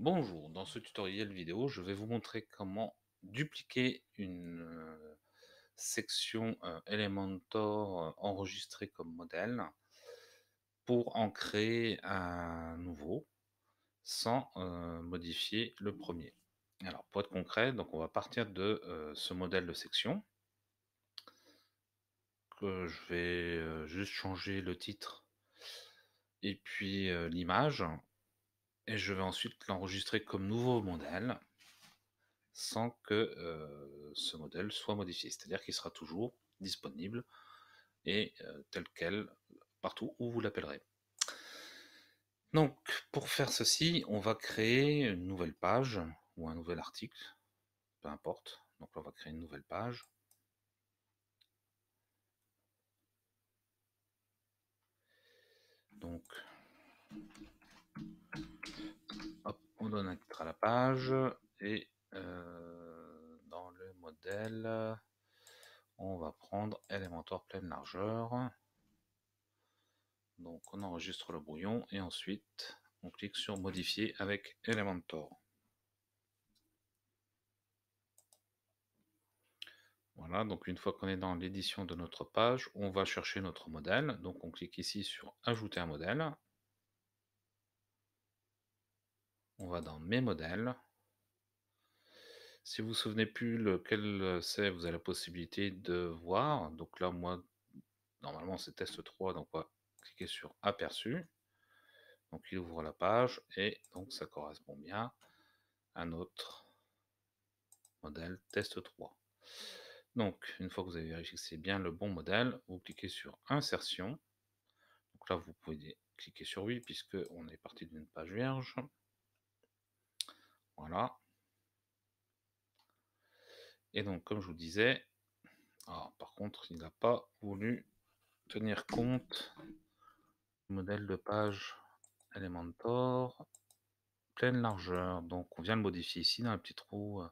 Bonjour, dans ce tutoriel vidéo, je vais vous montrer comment dupliquer une euh, section euh, Elementor euh, enregistrée comme modèle pour en créer un nouveau sans modifier le premier. Alors pour être concret, donc on va partir de ce modèle de section que je vais juste changer le titre et puis l'image et je vais ensuite l'enregistrer comme nouveau modèle sans que euh, ce modèle soit modifié. C'est-à-dire qu'il sera toujours disponible et euh, tel quel partout où vous l'appellerez. Donc, pour faire ceci, on va créer une nouvelle page ou un nouvel article, peu importe. Donc, on va créer une nouvelle page. Donc, on donne un titre à la page et euh, dans le modèle, on va prendre Elementor pleine largeur. Donc on enregistre le brouillon et ensuite on clique sur modifier avec Elementor. Voilà, donc une fois qu'on est dans l'édition de notre page, on va chercher notre modèle. Donc on clique ici sur ajouter un modèle. On va dans mes modèles. Si vous vous souvenez plus lequel euh, c'est, vous avez la possibilité de voir. Donc là, moi, normalement, c'est test 3. Donc on va cliquer sur aperçu. Donc il ouvre la page et donc ça correspond bien à notre modèle test 3. Donc une fois que vous avez vérifié que c'est bien le bon modèle, vous cliquez sur insertion. Donc là vous pouvez cliquer sur oui puisque on est parti d'une page vierge. Voilà. Et donc, comme je vous disais, ah, par contre, il n'a pas voulu tenir compte du modèle de page Elementor pleine largeur. Donc, on vient le modifier ici dans le petit trou euh,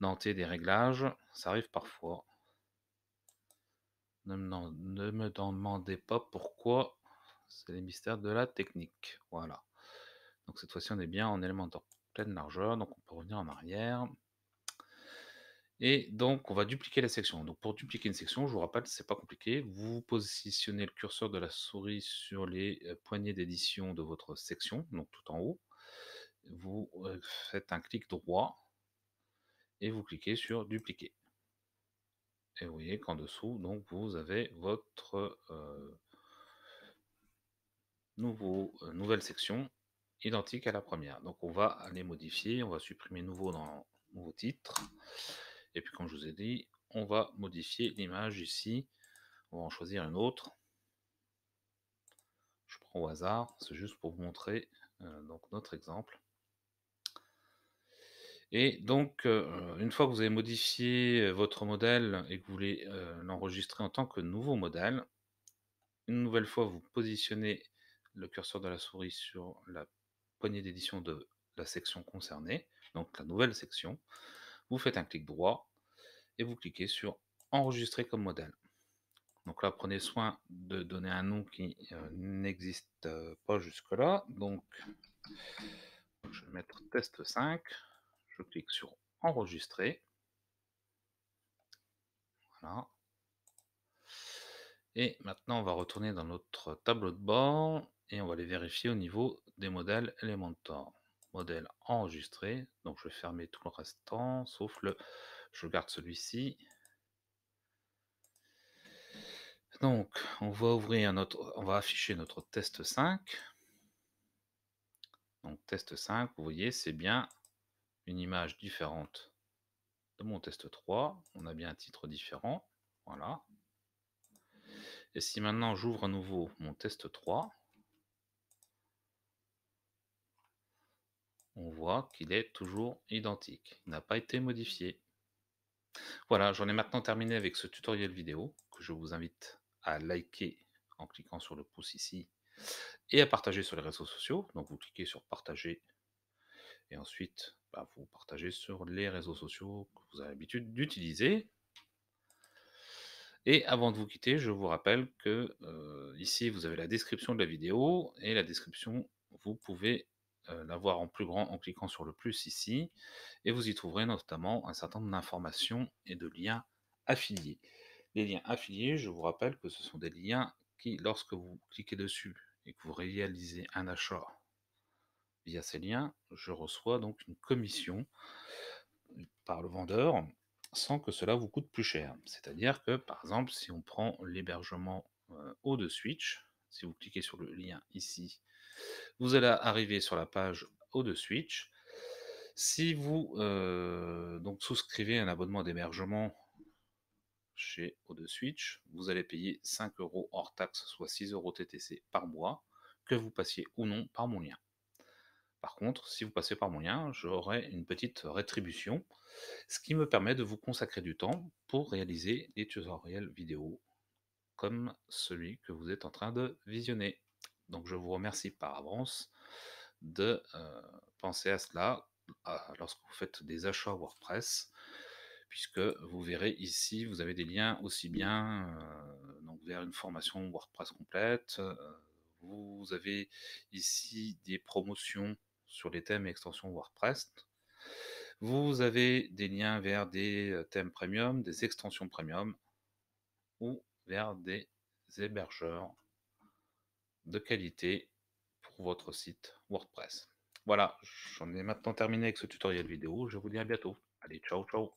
denté des réglages. Ça arrive parfois. Ne me, demandez pas pourquoi. C'est les mystères de la technique. Voilà. Donc, cette fois-ci, on est bien en Elementor pleine largeur. Donc on peut revenir en arrière. Et donc on va dupliquer la section. Donc pour dupliquer une section, je vous rappelle, c'est pas compliqué. Vous positionnez le curseur de la souris sur les euh, poignées d'édition de votre section, donc tout en haut. Vous euh, faites un clic droit et vous cliquez sur dupliquer. Et vous voyez qu'en dessous, donc vous avez votre euh, nouveau, nouvelle section identique à la première. Donc on va aller modifier, on va supprimer nouveau dans nouveau titre. Et puis comme je vous ai dit, on va modifier l'image ici. On va en choisir une autre. Je prends au hasard, c'est juste pour vous montrer euh, donc notre exemple. Et donc, euh, une fois que vous avez modifié euh, votre modèle et que vous voulez l'enregistrer en tant que nouveau modèle, une nouvelle fois, vous positionnez le curseur de la souris sur la d'édition de la section concernée, donc la nouvelle section, vous faites un clic droit et vous cliquez sur Enregistrer comme modèle. Donc là, prenez soin de donner un nom qui euh, n'existe euh, pas jusque-là. Donc, je vais mettre test 5. Je clique sur Enregistrer. Voilà. Et maintenant, on va retourner dans notre tableau de bord et on va les vérifier au niveau des modèles Elementor. Modèle enregistré, donc je vais fermer tout le restant, sauf le, je garde celui-ci. Donc, on va ouvrir notre, on va afficher notre test 5. Donc, test 5, vous voyez, c'est bien une image différente de mon test 3. On a bien un titre différent. Voilà. Et si maintenant j'ouvre à nouveau mon test 3, on voit qu'il est toujours identique. Il n'a pas été modifié. Voilà, j'en ai maintenant terminé avec ce tutoriel vidéo que je vous invite à liker en cliquant sur le pouce ici et à partager sur les réseaux sociaux. Donc vous cliquez sur partager et ensuite bah, vous partagez sur les réseaux sociaux que vous avez l'habitude d'utiliser. Et avant de vous quitter, je vous rappelle que euh, ici, vous avez la description de la vidéo et la description, vous pouvez l'avoir euh, la voir en plus grand en cliquant sur le plus ici. Et vous y trouverez notamment un certain nombre d'informations et de liens affiliés. Les liens affiliés, je vous rappelle que ce sont des liens qui, lorsque vous cliquez dessus et que vous réalisez un achat via ces liens, je reçois donc une commission par le vendeur sans que cela vous coûte plus cher. C'est-à-dire que, par exemple, si on prend l'hébergement au de Switch, si vous cliquez sur le lien ici, vous allez arriver sur la page au de Switch. Si vous donc souscrivez un abonnement d'hébergement chez o de Switch, vous allez payer 5 euros hors taxe, soit 6 euros TTC par mois, que vous passiez ou non par mon lien. Par contre, si vous passez par mon lien, j'aurai une petite rétribution, ce qui me permet de vous consacrer du temps pour réaliser des tutoriels vidéo comme celui que vous êtes en train de visionner. Donc je vous remercie par avance de euh, penser à cela lorsque vous faites des achats WordPress, puisque vous verrez ici, vous avez des liens aussi bien euh, donc vers une formation WordPress complète, euh, vous avez ici des promotions sur les thèmes et extensions WordPress. Vous avez des liens vers des euh, thèmes premium, des extensions premium ou vers des hébergeurs de qualité pour votre site WordPress. Voilà, j'en ai maintenant terminé avec ce tutoriel vidéo. Je vous dis à bientôt. Allez, ciao, ciao